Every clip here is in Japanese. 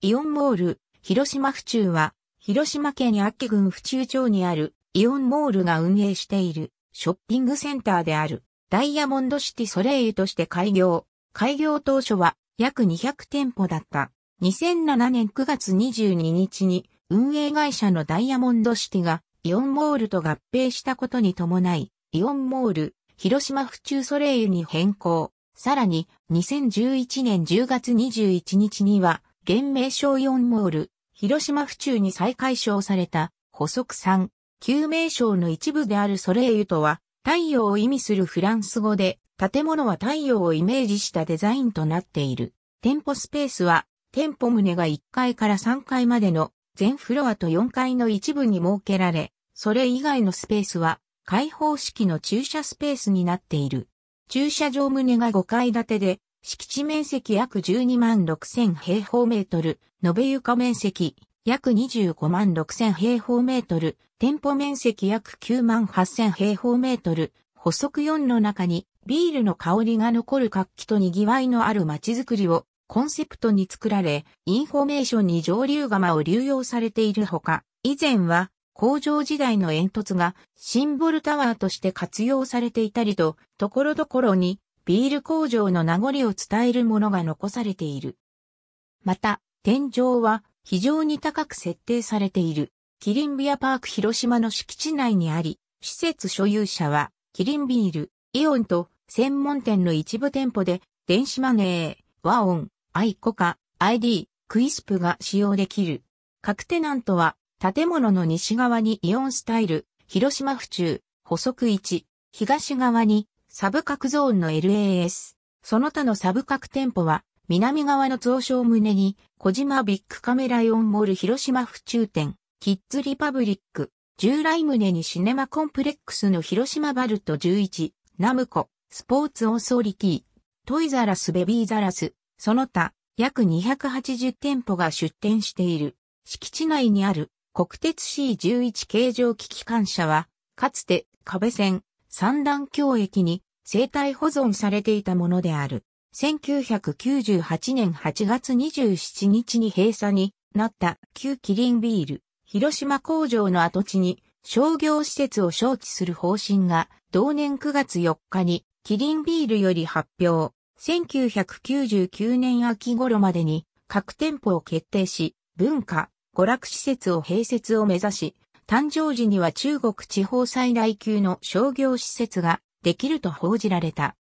イオンモール、広島府中は、広島県秋郡府中町にあるイオンモールが運営しているショッピングセンターであるダイヤモンドシティソレイユとして開業。開業当初は約200店舗だった。2007年9月22日に運営会社のダイヤモンドシティがイオンモールと合併したことに伴い、イオンモール、広島府中ソレイユに変更。さらに2011年10月21日には現名称4モール、広島府中に再解消された、補足3、旧名称の一部であるソレイユとは、太陽を意味するフランス語で、建物は太陽をイメージしたデザインとなっている。店舗スペースは、店舗棟が1階から3階までの全フロアと4階の一部に設けられ、それ以外のスペースは開放式の駐車スペースになっている。駐車場棟が5階建てで、敷地面積約12万6000平方メートル、延べ床面積約25万6000平方メートル、店舗面積約9万8000平方メートル、補足4の中にビールの香りが残る活気と賑わいのある街づくりをコンセプトに作られ、インフォメーションに上流釜を流用されているほか、以前は工場時代の煙突がシンボルタワーとして活用されていたりと、ところどころにビール工場の名残を伝えるものが残されている。また、天井は非常に高く設定されている。キリンビアパーク広島の敷地内にあり、施設所有者は、キリンビール、イオンと専門店の一部店舗で、電子マネー、オン、アイコカ、ID、クイスプが使用できる。各テナントは、建物の西側にイオンスタイル、広島府中、補足1、東側にサブ角ゾーンの LAS。その他のサブ角店舗は、南側の増床胸に、小島ビッグカメライオンモール広島府中店、キッズリパブリック、従来胸にシネマコンプレックスの広島バルト11、ナムコ、スポーツオーソリティ、トイザラスベビーザラス、その他、約280店舗が出店している。敷地内にある国鉄 C11 形状機器官車は、かつて壁線、三段橋駅に生体保存されていたものである。1998年8月27日に閉鎖になった旧キリンビール、広島工場の跡地に商業施設を招致する方針が同年9月4日にキリンビールより発表。1999年秋頃までに各店舗を決定し、文化、娯楽施設を併設を目指し、誕生時には中国地方最大級の商業施設ができると報じられた。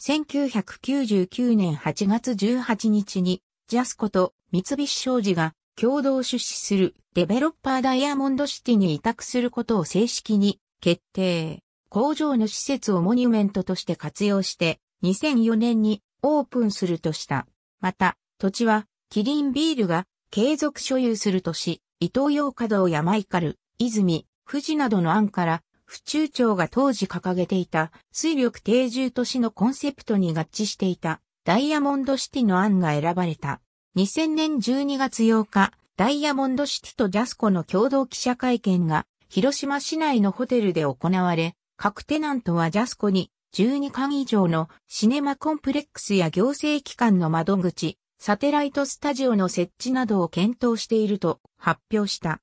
1999年8月18日に、ジャスコと三菱商事が共同出資するデベロッパーダイヤモンドシティに委託することを正式に決定。工場の施設をモニュメントとして活用して2004年にオープンするとした。また、土地はキリンビールが継続所有するとし、伊東洋華道やマイカル、泉、富士などの案から府中庁が当時掲げていた水力定住都市のコンセプトに合致していたダイヤモンドシティの案が選ばれた。2000年12月8日、ダイヤモンドシティとジャスコの共同記者会見が広島市内のホテルで行われ、各テナントはジャスコに12巻以上のシネマコンプレックスや行政機関の窓口、サテライトスタジオの設置などを検討していると発表した。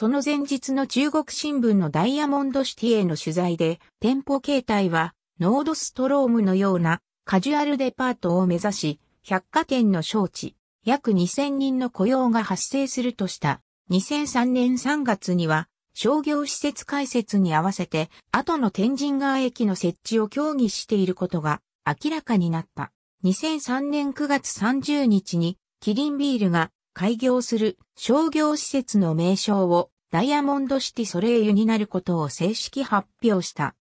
その前日の中国新聞のダイヤモンドシティへの取材で、店舗形態はノードストロームのようなカジュアルデパートを目指し、百貨店の招致、約2000人の雇用が発生するとした。2003年3月には、商業施設開設に合わせて、後の天神川駅の設置を協議していることが明らかになった。2003年9月30日に、キリンビールが開業する商業施設の名称をダイヤモンドシティソレイユになることを正式発表した。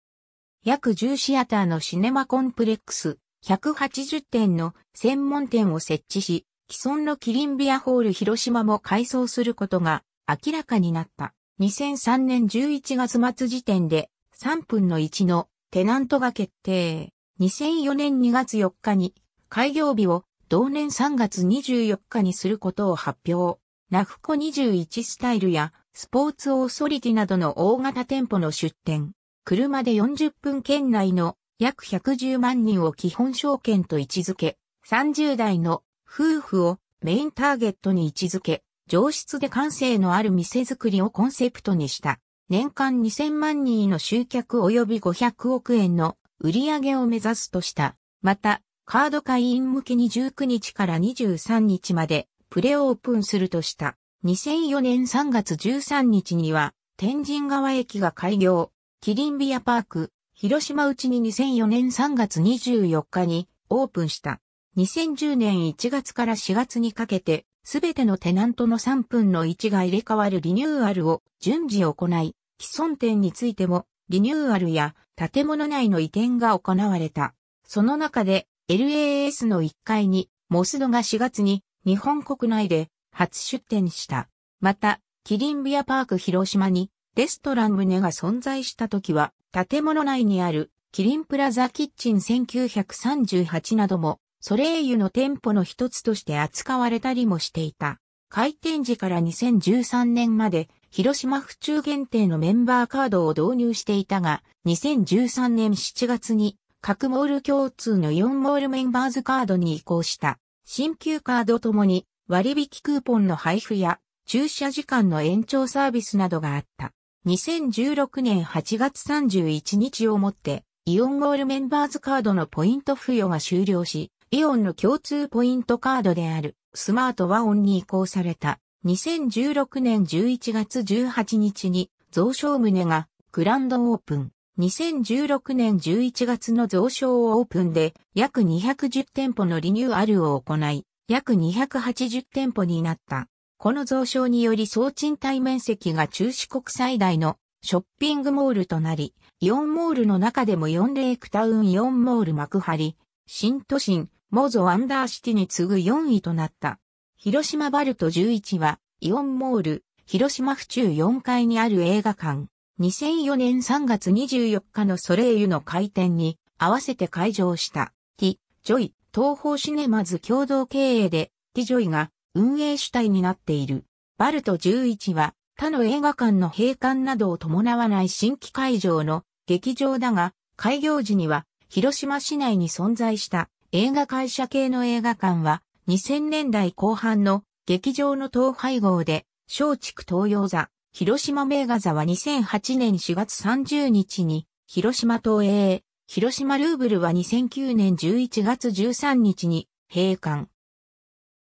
約10シアターのシネマコンプレックス180点の専門店を設置し、既存のキリンビアホール広島も改装することが明らかになった。2003年11月末時点で3分の1のテナントが決定。2004年2月4日に開業日を同年3月24日にすることを発表。ナフコ21スタイルやスポーツオーソリティなどの大型店舗の出店。車で40分圏内の約110万人を基本証券と位置づけ、30代の夫婦をメインターゲットに位置づけ、上質で感性のある店づくりをコンセプトにした。年間2000万人の集客及び500億円の売り上げを目指すとした。また、カード会員向けに19日から23日までプレオープンするとした。2004年3月13日には天神川駅が開業、キリンビアパーク、広島うちに2004年3月24日にオープンした。2010年1月から4月にかけて、すべてのテナントの3分の1が入れ替わるリニューアルを順次行い、既存店についてもリニューアルや建物内の移転が行われた。その中で LAS の1階に、モスドが4月に日本国内で初出店した。また、キリンビアパーク広島にレストラン棟が存在した時は、建物内にあるキリンプラザキッチン1938なども、ソレイユの店舗の一つとして扱われたりもしていた。開店時から2013年まで、広島府中限定のメンバーカードを導入していたが、2013年7月に各モール共通の4モールメンバーズカードに移行した。新旧カードともに割引クーポンの配布や駐車時間の延長サービスなどがあった。2016年8月31日をもって、イオンモールメンバーズカードのポイント付与が終了し、イオンの共通ポイントカードであるスマートワオンに移行された。2016年11月18日に増床棟がグランドオープン。2016年11月の増床オープンで約210店舗のリニューアルを行い、約280店舗になった。この増床により総賃貸面積が中四国最大のショッピングモールとなり、イオンモールの中でもンレイクタウンイオンモール幕張、新都心、モゾアンダーシティに次ぐ4位となった。広島バルト11は、イオンモール、広島府中4階にある映画館。2004年3月24日のソレイユの開店に合わせて開場したティ・ジョイ東方シネマズ共同経営でティ・ジョイが運営主体になっている。バルト11は他の映画館の閉館などを伴わない新規会場の劇場だが、開業時には広島市内に存在した映画会社系の映画館は2000年代後半の劇場の統廃合で松竹東洋座、広島名画座は2008年4月30日に、広島東映、広島ルーブルは2009年11月13日に閉館。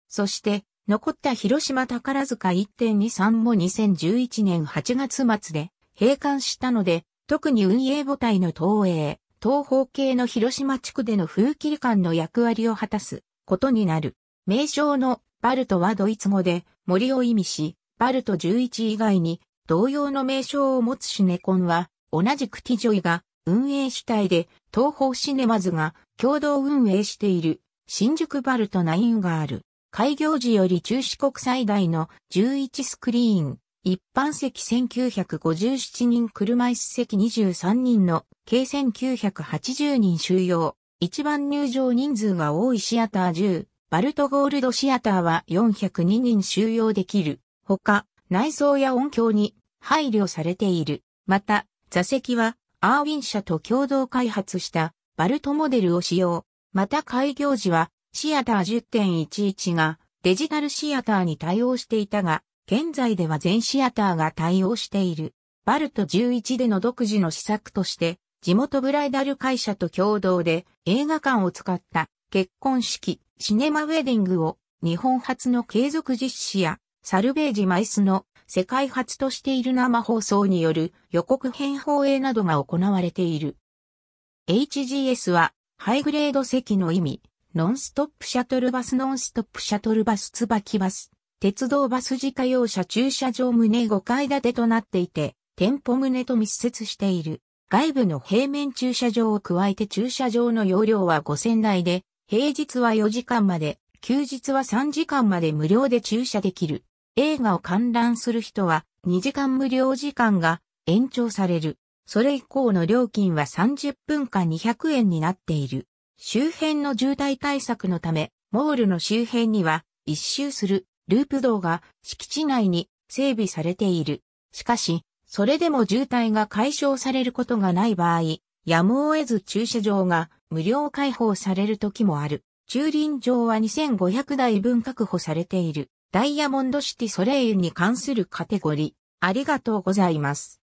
そして、残った広島宝塚1.23も2011年8月末で閉館したので、特に運営母体の東映、東方系の広島地区での風切り館の役割を果たすことになる。名称のバルトはドイツ語で森を意味し、バルト11以外に同様の名称を持つシネコンは、同じくティジョイが運営主体で東方シネマズが共同運営している新宿バルト9がある。開業時より中四国最大の11スクリーン、一般席1957人車椅子席23人の計1980人収容。一番入場人数が多いシアター10、バルトゴールドシアターは402人収容できる。ほか、内装や音響に配慮されている。また、座席はアーウィン社と共同開発したバルトモデルを使用。また開業時はシアター10.11がデジタルシアターに対応していたが、現在では全シアターが対応している。バルト11での独自の施策として、地元ブライダル会社と共同で映画館を使った結婚式、シネマウェディングを日本初の継続実施やサルベージ・マイスの世界初としている生放送による予告編放映などが行われている。HGS はハイグレード席の意味、ノンストップシャトルバスノンストップシャトルバス椿バス、鉄道バス自家用車駐車場棟5階建てとなっていて、店舗棟と密接している。外部の平面駐車場を加えて駐車場の容量は5000台で、平日は4時間まで、休日は3時間まで無料で駐車できる。映画を観覧する人は2時間無料時間が延長される。それ以降の料金は30分間200円になっている。周辺の渋滞対策のため、モールの周辺には一周するループ道が敷地内に整備されている。しかし、それでも渋滞が解消されることがない場合、やむを得ず駐車場が無料開放される時もある。駐輪場は2500台分確保されている。ダイヤモンドシティソレイユに関するカテゴリー。ありがとうございます。